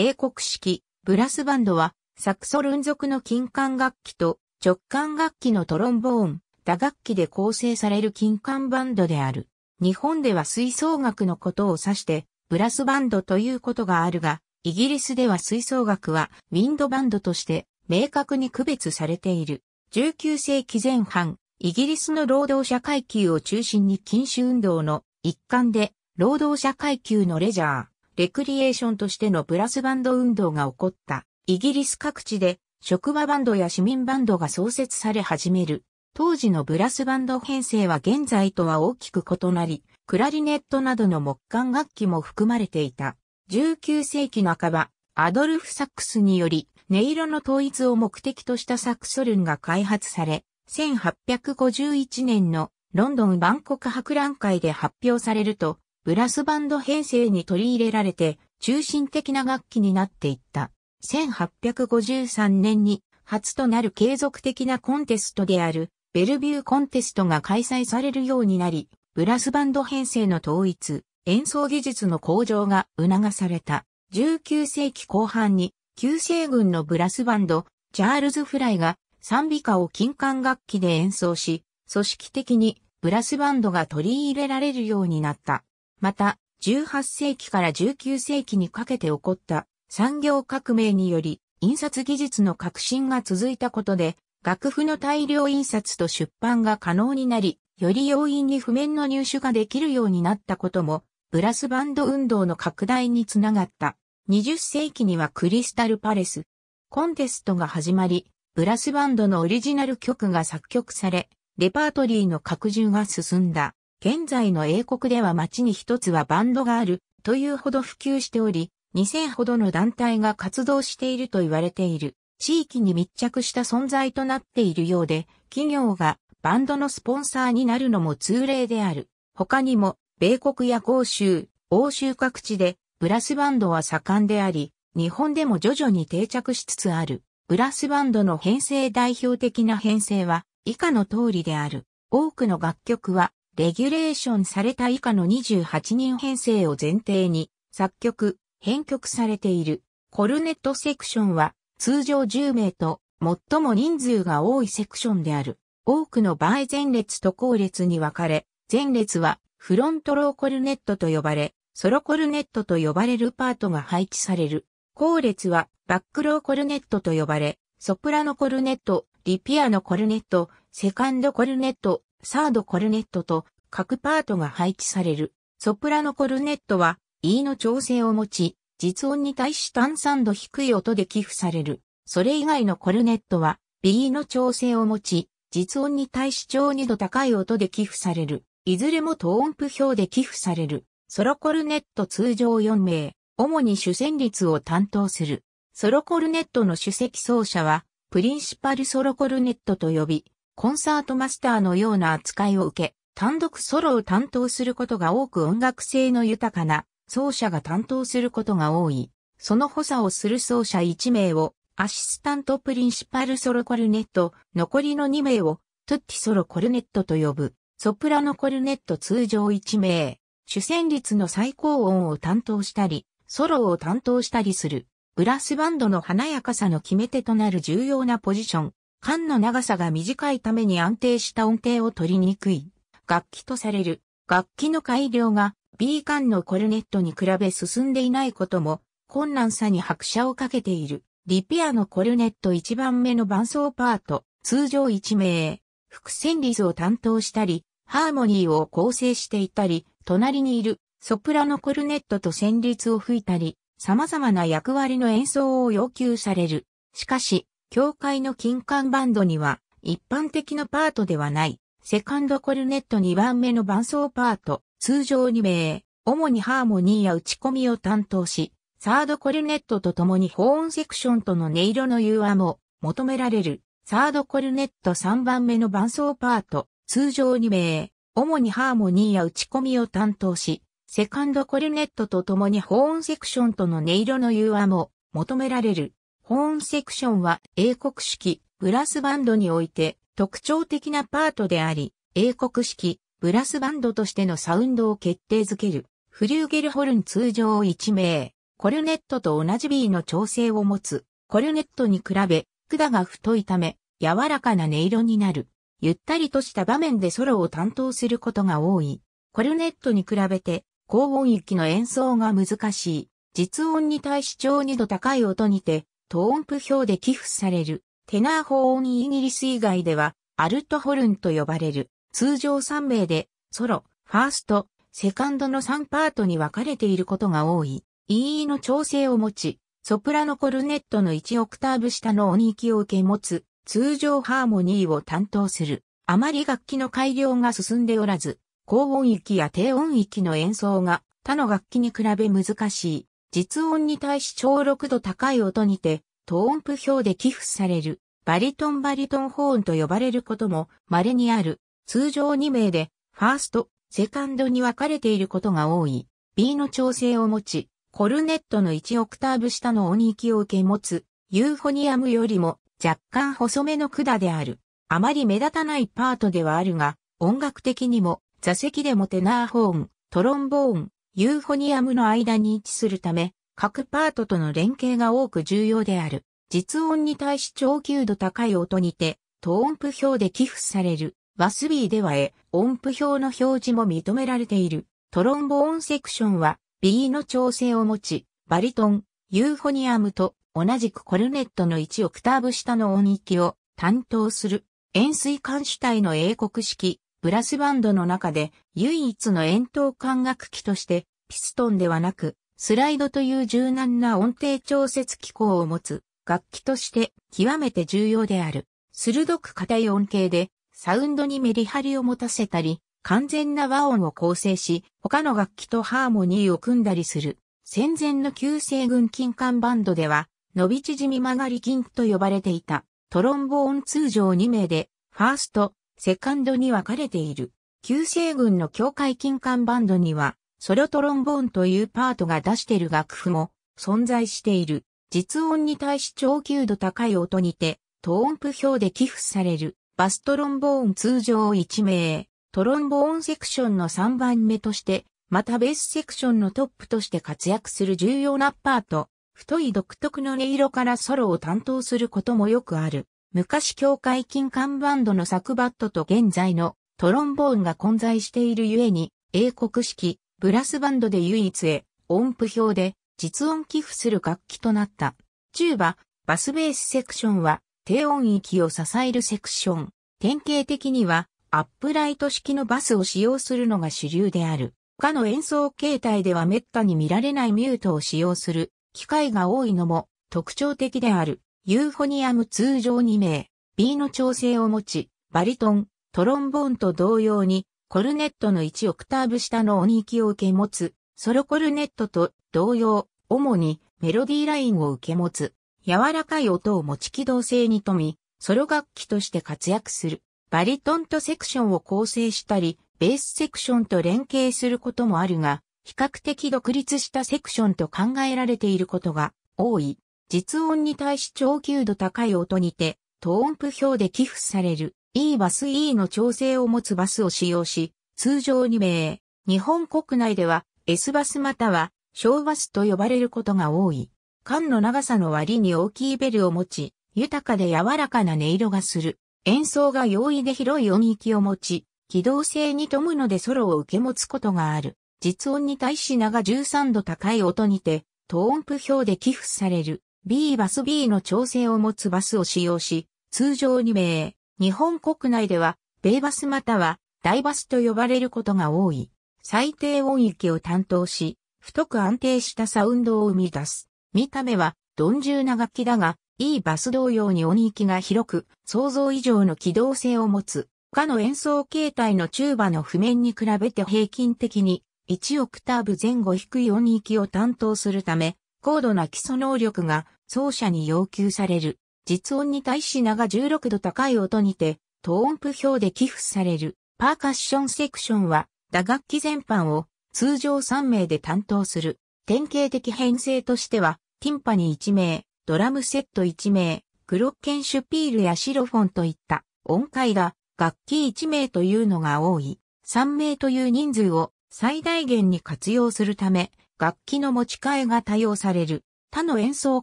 英国式、ブラスバンドは、サクソルン族の金管楽器と直管楽器のトロンボーン、打楽器で構成される金管バンドである。日本では吹奏楽のことを指して、ブラスバンドということがあるが、イギリスでは吹奏楽はウィンドバンドとして明確に区別されている。19世紀前半、イギリスの労働者階級を中心に禁止運動の一環で、労働者階級のレジャー、レクリエーションとしてのブラスバンド運動が起こった。イギリス各地で職場バンドや市民バンドが創設され始める。当時のブラスバンド編成は現在とは大きく異なり、クラリネットなどの木管楽器も含まれていた。19世紀半ば、アドルフ・サックスにより、音色の統一を目的としたサクソルンが開発され、1851年のロンドン万国博覧会で発表されると、ブラスバンド編成に取り入れられて、中心的な楽器になっていった。1853年に初となる継続的なコンテストである、ベルビューコンテストが開催されるようになり、ブラスバンド編成の統一、演奏技術の向上が促された。19世紀後半に、旧西軍のブラスバンド、チャールズ・フライが賛美歌を金管楽器で演奏し、組織的にブラスバンドが取り入れられるようになった。また、18世紀から19世紀にかけて起こった産業革命により印刷技術の革新が続いたことで、楽譜の大量印刷と出版が可能になり、より容易に譜面の入手ができるようになったことも、ブラスバンド運動の拡大につながった。20世紀にはクリスタルパレス。コンテストが始まり、ブラスバンドのオリジナル曲が作曲され、レパートリーの拡充が進んだ。現在の英国では街に一つはバンドがあるというほど普及しており、2000ほどの団体が活動していると言われている。地域に密着した存在となっているようで、企業がバンドのスポンサーになるのも通例である。他にも、米国や豪州、欧州各地でブラスバンドは盛んであり、日本でも徐々に定着しつつある。ブラスバンドの編成代表的な編成は以下の通りである。多くの楽曲はレギュレーションされた以下の28人編成を前提に、作曲、編曲されている。コルネットセクションは、通常10名と、最も人数が多いセクションである。多くの場合前列と後列に分かれ、前列はフロントローコルネットと呼ばれ、ソロコルネットと呼ばれるパートが配置される。後列はバックローコルネットと呼ばれ、ソプラノコルネット、リピアノコルネット、セカンドコルネット、サードコルネットと各パートが配置される。ソプラノコルネットは E の調整を持ち、実音に対し単三度低い音で寄付される。それ以外のコルネットは B の調整を持ち、実音に対し超2度高い音で寄付される。いずれもト音符表で寄付される。ソロコルネット通常4名、主に主旋律を担当する。ソロコルネットの主席奏者は、プリンシパルソロコルネットと呼び、コンサートマスターのような扱いを受け、単独ソロを担当することが多く音楽性の豊かな奏者が担当することが多い。その補佐をする奏者1名をアシスタントプリンシパルソロコルネット、残りの2名をトゥッティソロコルネットと呼ぶ、ソプラノコルネット通常1名、主旋律の最高音を担当したり、ソロを担当したりする、ブラスバンドの華やかさの決め手となる重要なポジション、管の長さが短いために安定した音程を取りにくい楽器とされる楽器の改良が B 管のコルネットに比べ進んでいないことも困難さに拍車をかけている。リピアのコルネット1番目の伴奏パート、通常1名、伏線律を担当したり、ハーモニーを構成していたり、隣にいるソプラノコルネットと旋律を吹いたり、様々な役割の演奏を要求される。しかし、教会の金管バンドには、一般的なパートではない、セカンドコルネット2番目の伴奏パート、通常2名、主にハーモニーや打ち込みを担当し、サードコルネットと共に保温セクションとの音色の融和も求められる、サードコルネット3番目の伴奏パート、通常2名、主にハーモニーや打ち込みを担当し、セカンドコルネットと共に保温セクションとの音色の融和も求められる、ホーンセクションは英国式ブラスバンドにおいて特徴的なパートであり、英国式ブラスバンドとしてのサウンドを決定づけるフリューゲルホルン通常1名、コルネットと同じ B の調整を持つ、コルネットに比べ管が太いため柔らかな音色になる。ゆったりとした場面でソロを担当することが多い。コルネットに比べて高音域の演奏が難しい。実音に対し超2度高い音にて、トーンプ表で寄付される。テナー法音イギリス以外では、アルトホルンと呼ばれる。通常3名で、ソロ、ファースト、セカンドの3パートに分かれていることが多い。EE の調整を持ち、ソプラノコルネットの1オクターブ下の音域を受け持つ、通常ハーモニーを担当する。あまり楽器の改良が進んでおらず、高音域や低音域の演奏が他の楽器に比べ難しい。実音に対し超6度高い音にて、ト音符表で寄付される、バリトンバリトンホーンと呼ばれることも稀にある、通常2名で、ファースト、セカンドに分かれていることが多い、B の調整を持ち、コルネットの1オクターブ下の音域を受け持つ、ユーフォニアムよりも若干細めの管である。あまり目立たないパートではあるが、音楽的にも座席でもテナーホーン、トロンボーン、ユーフォニアムの間に位置するため、各パートとの連携が多く重要である。実音に対し長級度高い音にて、ト音符表で寄付される。ワスビーではえ、音符表の表示も認められている。トロンボーンセクションは B の調整を持ち、バリトン、ユーフォニアムと同じくコルネットの1オクターブ下の音域を担当する。円錐管主体の英国式ブラスバンドの中で唯一の円筒管楽器としてピストンではなくスライドという柔軟な音程調節機構を持つ楽器として極めて重要である。鋭く硬い音形でサウンドにメリハリを持たせたり完全な和音を構成し他の楽器とハーモニーを組んだりする。戦前の旧西軍金管バンドでは伸び縮み曲がり金と呼ばれていたトロンボーン通常2名でファースト、セカンドに分かれている。旧西軍の境界金管バンドには、ソロトロンボーンというパートが出している楽譜も存在している。実音に対し超級度高い音にて、トーンプ表で寄付される、バストロンボーン通常1名、トロンボーンセクションの3番目として、またベースセクションのトップとして活躍する重要なパート、太い独特の音色からソロを担当することもよくある。昔教会金管バンドのサクバットと現在のトロンボーンが混在しているゆえに、英国式、ブラスバンドで唯一へ、音符表で実音寄付する楽器となった。チューバ、バスベースセクションは低音域を支えるセクション。典型的にはアップライト式のバスを使用するのが主流である。他の演奏形態では滅多に見られないミュートを使用する機会が多いのも特徴的である。ユーフォニアム通常2名、B の調整を持ち、バリトン、トロンボーンと同様に、コルネットの1オクターブ下の音域を受け持つ、ソロコルネットと同様、主にメロディーラインを受け持つ、柔らかい音を持ち機動性に富み、ソロ楽器として活躍する。バリトンとセクションを構成したり、ベースセクションと連携することもあるが、比較的独立したセクションと考えられていることが多い。実音に対し長級度高い音にて、トーンプ表で寄付される E バス E の調整を持つバスを使用し、通常に名、日本国内では S バスまたは小バスと呼ばれることが多い。管の長さの割に大きいベルを持ち、豊かで柔らかな音色がする。演奏が容易で広い音域を持ち、機動性に富むのでソロを受け持つことがある。実音に対し長13度高い音にて、トーンプ表で寄付される B バス B の調整を持つバスを使用し、通常2名、日本国内では、米バスまたは、大バスと呼ばれることが多い。最低音域を担当し、太く安定したサウンドを生み出す。見た目は、鈍重な楽器だが、E バス同様に音域が広く、想像以上の機動性を持つ。他の演奏形態のチューバの譜面に比べて平均的に1オクターブ前後低い音域を担当するため、高度な基礎能力が奏者に要求される。実音に対し名が16度高い音にて、トーンプ表で寄付される。パーカッションセクションは、打楽器全般を通常3名で担当する。典型的編成としては、ティンパニー1名、ドラムセット1名、クロッケンシュピールやシロフォンといった音階が楽器1名というのが多い。3名という人数を最大限に活用するため、楽器の持ち替えが多用される。他の演奏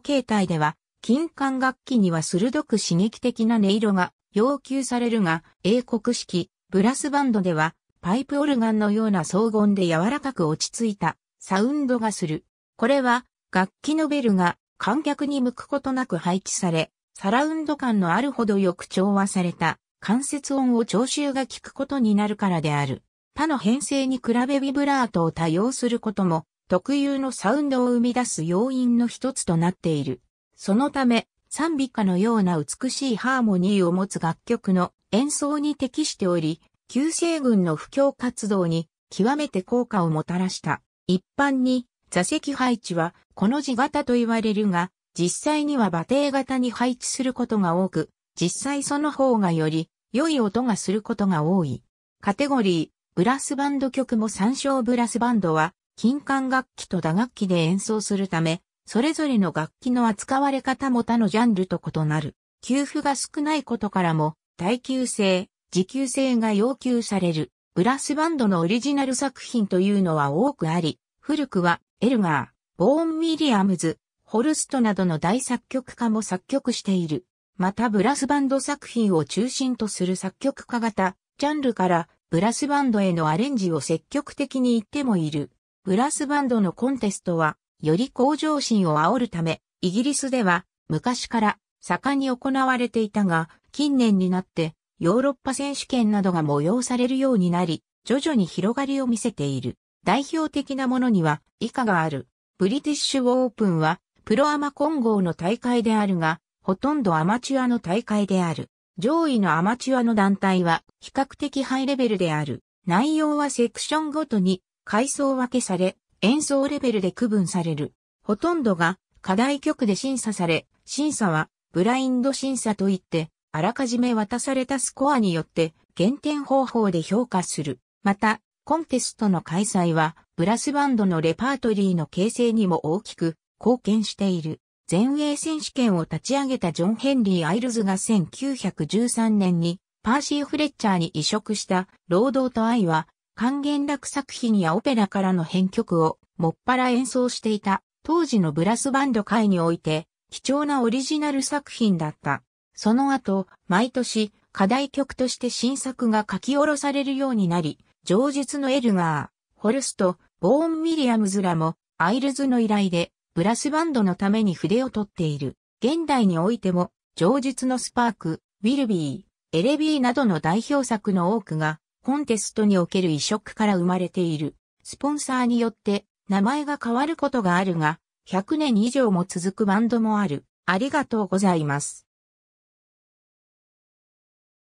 形態では、金管楽器には鋭く刺激的な音色が要求されるが、英国式、ブラスバンドでは、パイプオルガンのような荘厳で柔らかく落ち着いたサウンドがする。これは、楽器のベルが観客に向くことなく配置され、サラウンド感のあるほどよく調和された関節音を聴衆が聞くことになるからである。他の編成に比べビブラートを多用することも特有のサウンドを生み出す要因の一つとなっている。そのため、賛美歌のような美しいハーモニーを持つ楽曲の演奏に適しており、旧西軍の布教活動に極めて効果をもたらした。一般に座席配置はこの字型と言われるが、実際には馬蹄型に配置することが多く、実際その方がより良い音がすることが多い。カテゴリー、ブラスバンド曲も参照ブラスバンドは金管楽器と打楽器で演奏するため、それぞれの楽器の扱われ方も他のジャンルと異なる。給付が少ないことからも、耐久性、持久性が要求される。ブラスバンドのオリジナル作品というのは多くあり、古くはエルガー、ボーン・ウィリアムズ、ホルストなどの大作曲家も作曲している。またブラスバンド作品を中心とする作曲家型、ジャンルからブラスバンドへのアレンジを積極的に言ってもいる。ブラスバンドのコンテストは、より向上心を煽るため、イギリスでは昔から盛んに行われていたが、近年になってヨーロッパ選手権などが催されるようになり、徐々に広がりを見せている。代表的なものには以下がある。ブリティッシュオープンは、プロアマ混合の大会であるが、ほとんどアマチュアの大会である。上位のアマチュアの団体は比較的ハイレベルである。内容はセクションごとに階層分けされ、演奏レベルで区分される。ほとんどが課題曲で審査され、審査はブラインド審査といって、あらかじめ渡されたスコアによって減点方法で評価する。また、コンテストの開催は、ブラスバンドのレパートリーの形成にも大きく貢献している。全英選手権を立ち上げたジョン・ヘンリー・アイルズが1913年にパーシー・フレッチャーに移植した労働と愛は管弦楽作品やオペラからの編曲をもっぱら演奏していた当時のブラスバンド界において貴重なオリジナル作品だった。その後、毎年課題曲として新作が書き下ろされるようになり、上述のエルガー、ホルスト、ボーン・ウィリアムズらもアイルズの依頼でブラスバンドのために筆を取っている。現代においても、上述のスパーク、ウィルビー、エレビーなどの代表作の多くが、コンテストにおける移植から生まれている。スポンサーによって名前が変わることがあるが、100年以上も続くバンドもある。ありがとうございます。